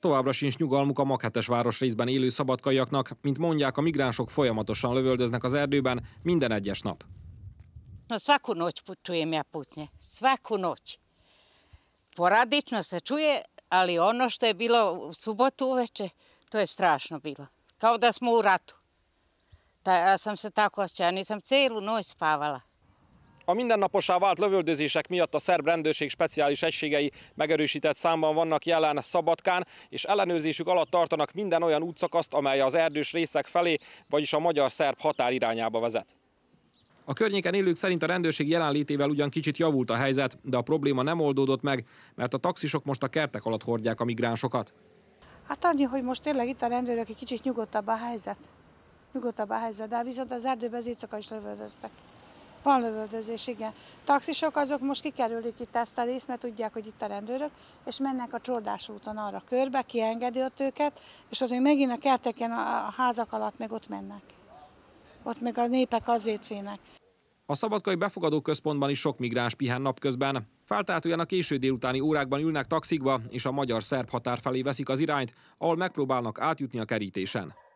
Továbbra sincs nyugalmuk a Makhetes város részben élő szabadkaiaknak, mint mondják, a migránsok folyamatosan lövöldöznek az erdőben minden egyes nap. No, svaku noć čujem ja putnje, svaku noć. Poradično se čuje, ali ono što je bilo u subotu uveče, to je strašno bilo. Kao da smo u ratu. Ta, ja sam se tako osjećala, nisam celu noć spavala. A mindennaposá vált lövöldözések miatt a szerb rendőrség speciális egységei megerősített számban vannak jelen Szabadkán, és ellenőrzésük alatt tartanak minden olyan útszakaszt, amely az erdős részek felé, vagyis a magyar-szerb határ irányába vezet. A környéken élők szerint a rendőrség jelenlétével ugyan kicsit javult a helyzet, de a probléma nem oldódott meg, mert a taxisok most a kertek alatt hordják a migránsokat. Hát annyi, hogy most tényleg itt a rendőrök egy kicsit nyugodtabb a helyzet. Nyugodtabb a helyzet, de viszont az erdőben zicaka is lövöldöztek. Van lövöldözés, igen. Taxisok azok most kikerülik itt ezt a részt, mert tudják, hogy itt a rendőrök, és mennek a csordás úton arra körbe, kiengedi ott őket, és az még megint a kerteken, a házak alatt meg ott mennek. Ott meg a népek azért félnek. A Szabadkai Befogadó Központban is sok migráns pihen napközben. Feltehetően a késő délutáni órákban ülnek taxikba, és a magyar-szerb határ felé veszik az irányt, ahol megpróbálnak átjutni a kerítésen.